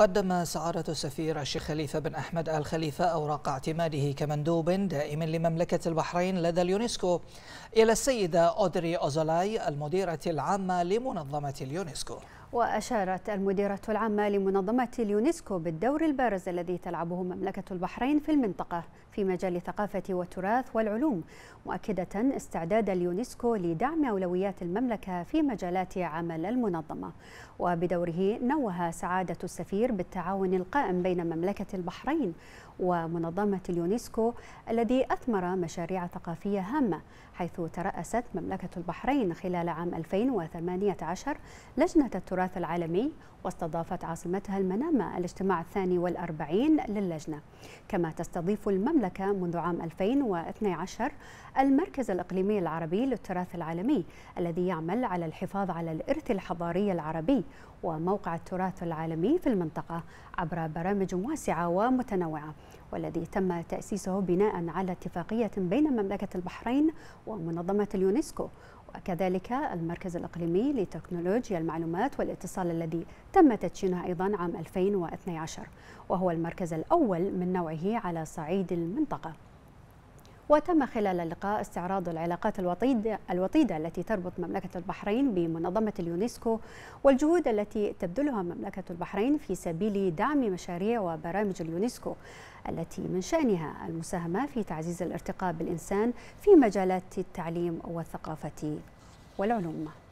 قدم سعادة السفير الشيخ خليفة بن أحمد آل خليفة أوراق اعتماده كمندوب دائم لمملكة البحرين لدى اليونسكو إلى السيدة أودري أوزولاي المديرة العامة لمنظمة اليونسكو وأشارت المديرة العامة لمنظمة اليونسكو بالدور البارز الذي تلعبه مملكة البحرين في المنطقة في مجال الثقافة والتراث والعلوم مؤكدة استعداد اليونسكو لدعم أولويات المملكة في مجالات عمل المنظمة وبدوره نوه سعادة السفير بالتعاون القائم بين مملكة البحرين ومنظمة اليونسكو الذي أثمر مشاريع ثقافية هامة حيث ترأست مملكة البحرين خلال عام 2018 لجنة التراث التراث العالمي واستضافت عاصمتها المنامة الاجتماع الثاني والأربعين للجنة كما تستضيف المملكة منذ عام 2012 المركز الإقليمي العربي للتراث العالمي الذي يعمل على الحفاظ على الإرث الحضاري العربي وموقع التراث العالمي في المنطقة عبر برامج واسعة ومتنوعة والذي تم تأسيسه بناء على اتفاقية بين مملكة البحرين ومنظمة اليونسكو وكذلك المركز الإقليمي لتكنولوجيا المعلومات والاتصال الذي تم تدشينه أيضا عام 2012 وهو المركز الأول من نوعه على صعيد المنطقة وتم خلال اللقاء استعراض العلاقات الوطيدة, الوطيدة التي تربط مملكة البحرين بمنظمة اليونسكو والجهود التي تبذلها مملكة البحرين في سبيل دعم مشاريع وبرامج اليونسكو التي من شأنها المساهمة في تعزيز الارتقاء بالإنسان في مجالات التعليم والثقافة والعلوم